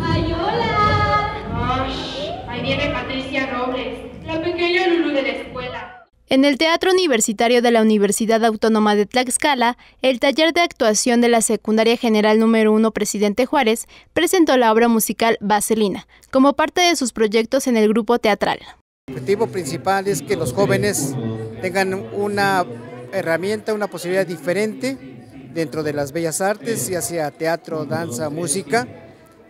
¡Ay, hola! ahí viene Patricia Robles, la pequeña Lulu de la escuela. En el Teatro Universitario de la Universidad Autónoma de Tlaxcala, el taller de actuación de la Secundaria General número 1 Presidente Juárez presentó la obra musical Vaselina, como parte de sus proyectos en el grupo teatral. El objetivo principal es que los jóvenes tengan una herramienta, una posibilidad diferente dentro de las bellas artes, y hacia teatro, danza, música,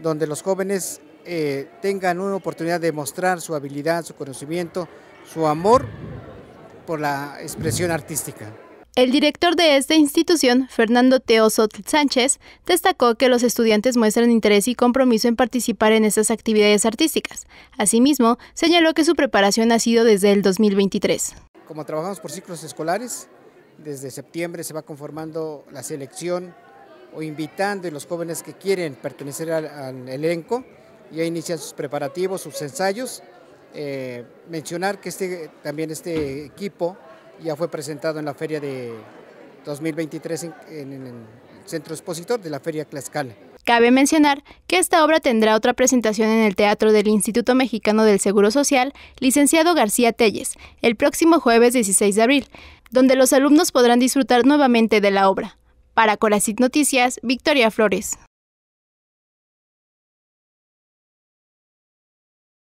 donde los jóvenes eh, tengan una oportunidad de mostrar su habilidad, su conocimiento, su amor por la expresión artística. El director de esta institución, Fernando Teosotl Sánchez, destacó que los estudiantes muestran interés y compromiso en participar en estas actividades artísticas. Asimismo, señaló que su preparación ha sido desde el 2023. Como trabajamos por ciclos escolares, desde septiembre se va conformando la selección o invitando a los jóvenes que quieren pertenecer al, elenco elenco, ya inician sus preparativos, sus ensayos. Eh, mencionar que este, también este equipo ya fue presentado en la feria de 2023 en, el centro expositor de la feria Tlaxcala. Cabe mencionar que esta obra tendrá otra presentación en el Teatro del Instituto Mexicano del Seguro Social, licenciado García Telles, el próximo jueves 16 de abril, donde los alumnos podrán disfrutar nuevamente de la obra. Para Corazit Noticias, Victoria Flores.